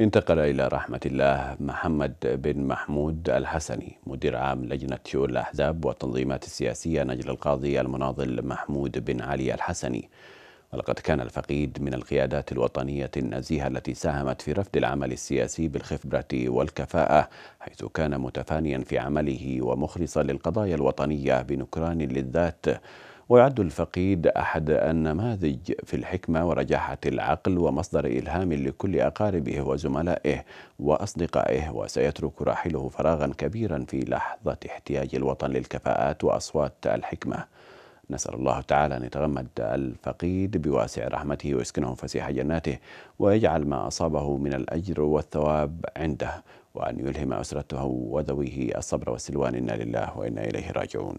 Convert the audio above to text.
انتقل إلى رحمة الله محمد بن محمود الحسني مدير عام لجنة شؤون الأحزاب والتنظيمات السياسية نجل القاضي المناضل محمود بن علي الحسني ولقد كان الفقيد من القيادات الوطنية النزيهة التي ساهمت في رفض العمل السياسي بالخبرة والكفاءة حيث كان متفانيا في عمله ومخلصا للقضايا الوطنية بنكران للذات ويعد الفقيد أحد النماذج في الحكمة ورجاحة العقل ومصدر إلهام لكل أقاربه وزملائه وأصدقائه وسيترك راحله فراغا كبيرا في لحظة احتياج الوطن للكفاءات وأصوات الحكمة نسأل الله تعالى أن يتغمد الفقيد بواسع رحمته ويسكنه فسيح جناته ويجعل ما أصابه من الأجر والثواب عنده وأن يلهم أسرته وذويه الصبر والسلوان إنا لله وإنا إليه راجعون